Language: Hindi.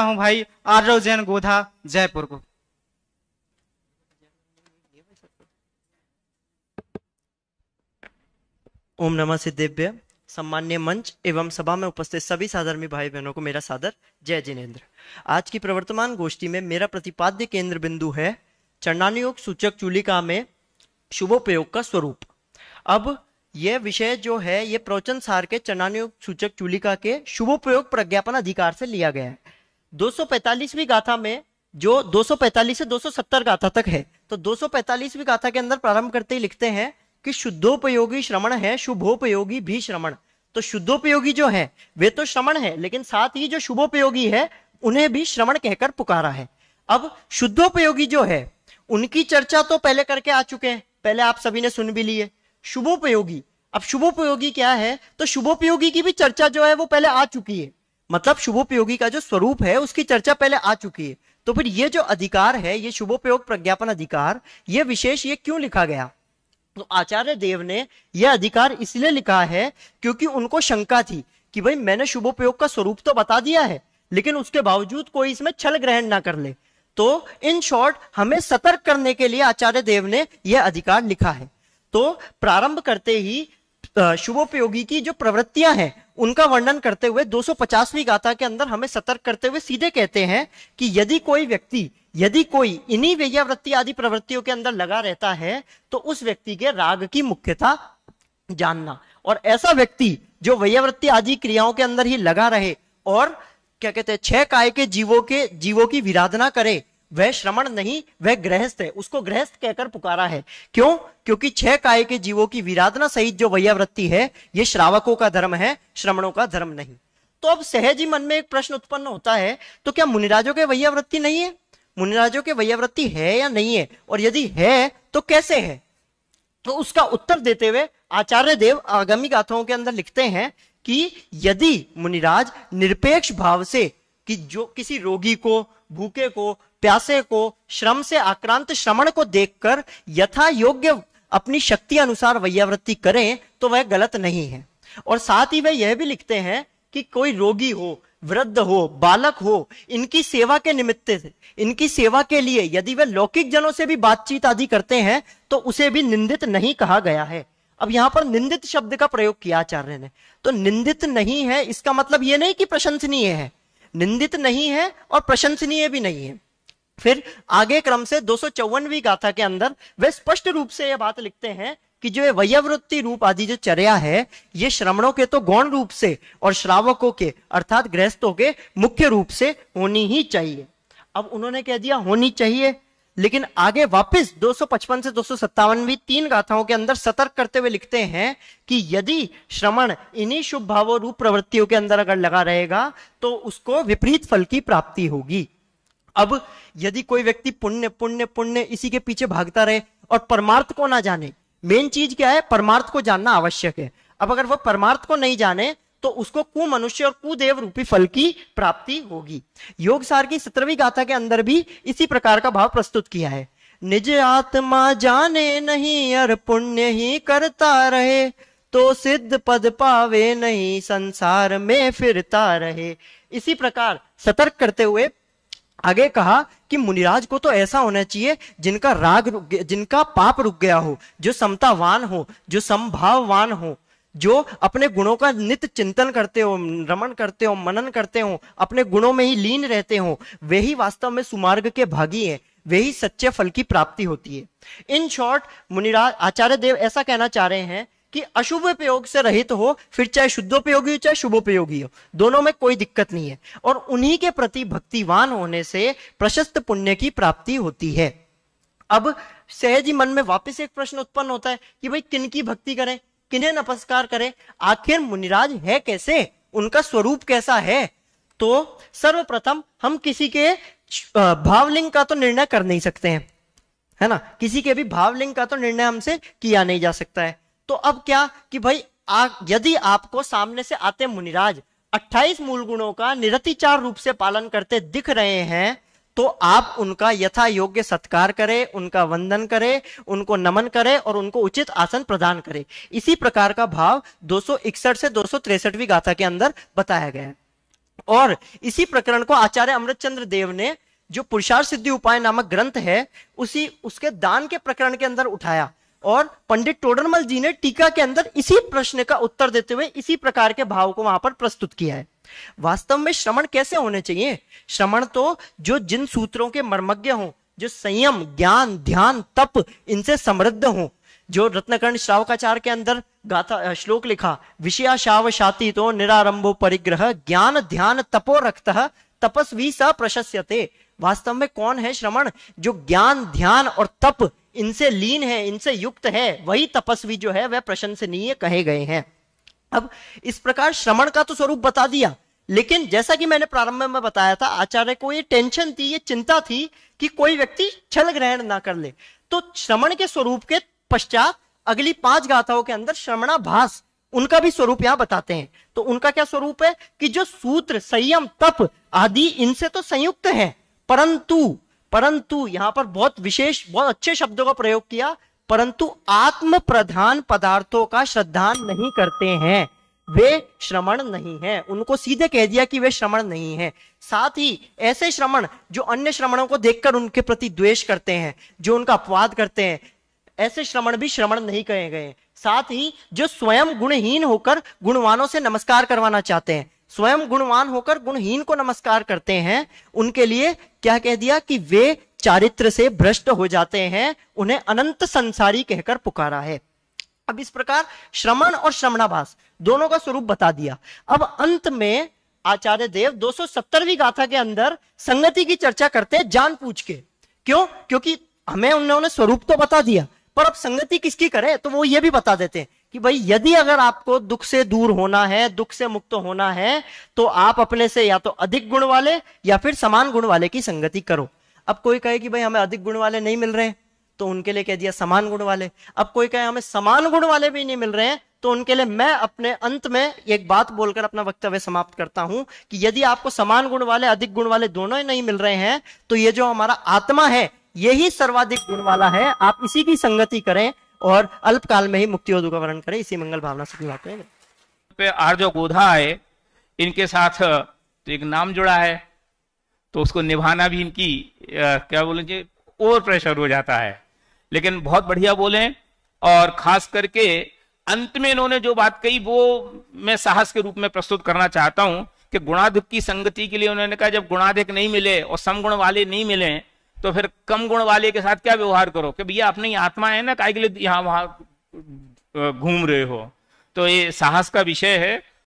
हूँ भाई आरव जैन गोधा जयपुर को ओम नमः सिद्धेभ्य सम्मान्य मंच एवं सभा में उपस्थित सभी साधर्मी भाई बहनों को मेरा सादर जय जिनेन्द्र आज की प्रवर्तमान गोष्ठी में मेरा प्रतिपाद्य केंद्र बिंदु है चरणानुयोग सूचक चूलिका में शुभोपयोग का स्वरूप अब यह विषय जो है यह प्रवचन सार के चरणानुयोग सूचक चूलिका के शुभोपयोग प्रज्ञापन अधिकार से लिया गया है 245वीं गाथा में जो 245 से 270 गाथा तक है तो 245वीं गाथा के अंदर प्रारंभ करते ही लिखते हैं कि शुद्धोपयोगी श्रवण है शुभोपयोगी भी श्रमण तो शुद्धोपयोगी जो है वे तो श्रवण है लेकिन साथ ही जो शुभोपयोगी है उन्हें भी श्रवण कहकर पुकारा है अब शुद्धोपयोगी जो है उनकी चर्चा तो पहले करके आ चुके हैं पहले आप सभी ने सुन भी ली है शुभोपयोगी अब शुभोपयोगी क्या है तो शुभोपयोगी की भी चर्चा जो है वो पहले आ चुकी है मतलब शुभोपयोगी का जो स्वरूप है उसकी चर्चा पहले आ चुकी है तो फिर ये जो अधिकार है ये शुभोपयोग प्रज्ञापन अधिकार ये विशेष ये क्यों लिखा गया तो आचार्य देव ने यह अधिकार इसलिए लिखा है क्योंकि उनको शंका थी कि भाई मैंने शुभोपयोग का स्वरूप तो बता दिया है लेकिन उसके बावजूद कोई इसमें छल ग्रहण ना कर ले तो इन शॉर्ट हमें सतर्क करने के लिए आचार्य देव ने यह अधिकार लिखा है तो प्रारंभ करते ही शुभोपयोगी की जो प्रवृत्तियां हैं उनका वर्णन करते हुए 250वीं गाथा के अंदर हमें सतर्क करते हुए सीधे कहते हैं कि यदि कोई व्यक्ति यदि कोई इन्हीं व्यवृत्ति आदि प्रवृत्तियों के अंदर लगा रहता है तो उस व्यक्ति के राग की मुख्यता जानना और ऐसा व्यक्ति जो व्यवृत्ति आदि क्रियाओं के अंदर ही लगा रहे और क्या कहते हैं छह काय के जीवों के जीवों की विराधना करे वह श्रमण नहीं वह गृहस्थ है उसको गृहस्थ कहकर पुकारा है क्यों क्योंकि छह काय के जीवों की विराधना सहित जो वृत्ति है यह श्रावकों का धर्म है श्रमणों का धर्म नहीं तो अब सहज ही मन में एक प्रश्न उत्पन्न होता है तो क्या मुनिराजों के वृत्ति नहीं है मुनिराजों के वृत्ति है या नहीं है और यदि है तो कैसे है तो उसका उत्तर देते हुए आचार्य देव आगामी गाथाओं के अंदर लिखते हैं कि यदि मुनिराज निरपेक्ष भाव से कि जो किसी रोगी को भूखे को प्यासे को श्रम से आक्रांत श्रमण को देखकर यथा योग्य अपनी शक्ति अनुसार वैयावृत्ति करें तो वह गलत नहीं है और साथ ही वह यह भी लिखते हैं कि कोई रोगी हो वृद्ध हो बालक हो इनकी सेवा के निमित्त से इनकी सेवा के लिए यदि वे लौकिक जनों से भी बातचीत आदि करते हैं तो उसे भी निंदित नहीं कहा गया है अब यहां पर निंदित शब्द का प्रयोग किया आचार्य ने तो निंदित नहीं है इसका मतलब यह नहीं कि प्रशंसनीय है निंदित नहीं है और प्रशंसनीय भी नहीं है फिर आगे क्रम से दो गाथा के अंदर वे स्पष्ट रूप से यह बात लिखते हैं कि जो वयवृत्ति रूप आदि जो चर्या है ये श्रमणों के तो गौण रूप से और श्रावकों के अर्थात गृहस्थों के मुख्य रूप से होनी ही चाहिए अब उन्होंने कह दिया होनी चाहिए लेकिन आगे वापस 255 से दो भी तीन गाथाओं के अंदर सतर्क करते हुए लिखते हैं कि यदि श्रवण इन्हीं शुभ भावों रूप प्रवृत्तियों के अंदर अगर लगा रहेगा तो उसको विपरीत फल की प्राप्ति होगी अब यदि कोई व्यक्ति पुण्य पुण्य पुण्य इसी के पीछे भागता रहे और परमार्थ को ना जाने मेन चीज क्या है परमार्थ को जानना आवश्यक है अब अगर वह परमार्थ को नहीं जाने तो उसको कुमनुष्य और कुदेव रूपी फल की प्राप्ति होगी योग सार की सत्रहवीं गाथा के अंदर भी इसी प्रकार का भाव प्रस्तुत किया है निज आत्मा जाने नहीं अर पुण्य ही करता रहे तो सिद्ध पद पावे नहीं संसार में फिरता रहे इसी प्रकार सतर्क करते हुए आगे कहा कि मुनिराज को तो ऐसा होना चाहिए जिनका राग रुक गया जिनका पाप रुक गया हो जो समतावान हो जो समभाववान हो जो अपने गुणों का नित्य चिंतन करते हो रमन करते हो मनन करते हो अपने गुणों में ही लीन रहते हो वे ही वास्तव में सुमार्ग के भागी है वही सच्चे फल की प्राप्ति होती है इन शॉर्ट मुनिराज आचार्य देव ऐसा कहना चाह रहे हैं कि अशुभ प्रयोग से रहित हो फिर चाहे शुद्धोपयोगी हो चाहे शुभोपयोगी हो दोनों में कोई दिक्कत नहीं है और उन्हीं के प्रति भक्तिवान होने से प्रशस्त पुण्य की प्राप्ति होती है अब सहज ही मन में वापस एक प्रश्न उत्पन्न होता है कि भाई किन की भक्ति करें किन्हें नमस्कार करें आखिर मुनिराज है कैसे उनका स्वरूप कैसा है तो सर्वप्रथम हम किसी के भावलिंग का तो निर्णय कर नहीं सकते हैं है ना किसी के भी भावलिंग का तो निर्णय हमसे किया नहीं जा सकता है तो अब क्या कि भाई आ, यदि आपको सामने से आते मुनिराज 28 मूल गुणों का निरतिचार रूप से पालन करते दिख रहे हैं तो आप उनका यथा योग्य सत्कार करें उनका वंदन करें उनको नमन करें और उनको उचित आसन प्रदान करें इसी प्रकार का भाव 261 से दो गाथा के अंदर बताया गया है और इसी प्रकरण को आचार्य अमृतचंद्र देव ने जो पुरुषार्थ सिद्धि उपाय नामक ग्रंथ है उसी उसके दान के प्रकरण के अंदर उठाया और पंडित टोडरमल जी ने टीका के अंदर इसी प्रश्न का उत्तर देते हुए इसी प्रकार के भाव को वहां पर प्रस्तुत किया है वास्तव में श्रमण कैसे होने चाहिए श्रमण तो जो जिन सूत्रों के मर्मज्ञ हो जो संयम ज्ञान ध्यान तप इनसे समृद्ध हो जो रत्नकर्ण श्रावकाचार के अंदर गाथा श्लोक लिखा विषया शाव शाति तो निरारंभो परिग्रह ज्ञान ध्यान तपो रक्त तपस्वी स प्रशस्यते वास्तव में कौन है श्रवण जो ज्ञान ध्यान और तप इनसे लीन है इनसे युक्त है वही तपस्वी जो है वह प्रशंसनीय कहे गए हैं अब इस प्रकार श्रवण का तो स्वरूप बता दिया लेकिन जैसा कि मैंने प्रारंभ में बताया था आचार्य को ये टेंशन थी ये चिंता थी कि कोई व्यक्ति छल ग्रहण ना कर ले तो श्रवण के स्वरूप के पश्चात अगली पांच गाथाओं के अंदर भास उनका भी स्वरूप यहां बताते हैं तो उनका क्या स्वरूप है कि जो सूत्र संयम तप आदि इनसे तो संयुक्त है परंतु परंतु यहां पर बहुत विशेष बहुत अच्छे शब्दों का प्रयोग किया परंतु आत्म प्रधान पदार्थों का श्रद्धान नहीं करते हैं वे श्रमण नहीं है उनको सीधे कह दिया कि वे श्रमण नहीं है साथ ही ऐसे श्रमण जो अन्य श्रमणों को देखकर उनके प्रति द्वेष करते हैं जो उनका अपवाद करते हैं ऐसे श्रमण भी श्रमण नहीं कहे गए साथ ही जो स्वयं गुणहीन होकर गुणवानों से नमस्कार करवाना चाहते हैं स्वयं गुणवान होकर गुणहीन को नमस्कार करते हैं उनके लिए क्या कह दिया कि वे चारित्र से भ्रष्ट हो जाते हैं उन्हें अनंत संसारी कहकर पुकारा है अब इस प्रकार श्रमण और श्रमणाभास दोनों का स्वरूप बता दिया अब अंत में आचार्य देव 270वीं गाथा के अंदर संगति की चर्चा करते हैं जान पूछ के क्यों क्योंकि हमें उन्होंने स्वरूप तो बता दिया पर अब संगति किसकी करे तो वो ये भी बता देते हैं कि भाई यदि अगर आपको दुख से दूर होना है दुख से मुक्त होना है तो आप अपने से या तो अधिक गुण वाले या फिर समान गुण वाले की संगति करो अब कोई कहे कि भाई हमें अधिक गुण वाले नहीं मिल रहे तो उनके लिए कह दिया समान गुण वाले अब कोई कहे हमें समान गुण वाले भी नहीं मिल रहे हैं तो उनके लिए मैं अपने अंत में एक बात बोलकर अपना वक्तव्य समाप्त करता हूं कि यदि आपको समान गुण वाले अधिक गुण वाले दोनों ही नहीं मिल रहे हैं तो ये जो हमारा आत्मा है यही सर्वाधिक गुण वाला है आप इसी की संगति करें और अल्प काल में ही मुक्ति और दुख का वर्ण करें इसी मंगल भावना से विवाह करेंगे पे आर्जो गोधा है इनके साथ तो एक नाम जुड़ा है तो उसको निभाना भी इनकी आ, क्या बोलेंगे ओवर प्रेशर हो जाता है लेकिन बहुत बढ़िया बोले और खास करके अंत में इन्होंने जो बात कही वो मैं साहस के रूप में प्रस्तुत करना चाहता हूं कि गुणाधिक की संगति के लिए उन्होंने कहा जब गुणाधिक नहीं मिले और समगुण वाले नहीं मिले तो फिर कम गुण वाले के साथ क्या व्यवहार करो कि भैया अपनी आत्मा है ना काय के लिए यहाँ वहां घूम रहे हो तो ये साहस का विषय है